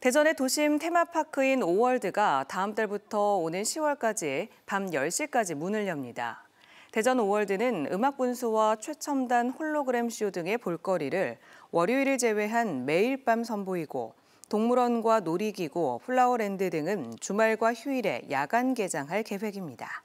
대전의 도심 테마파크인 오월드가 다음 달부터 오는 10월까지 밤 10시까지 문을 엽니다. 대전 오월드는 음악 분수와 최첨단 홀로그램 쇼 등의 볼거리를 월요일을 제외한 매일 밤 선보이고 동물원과 놀이기구, 플라워랜드 등은 주말과 휴일에 야간 개장할 계획입니다.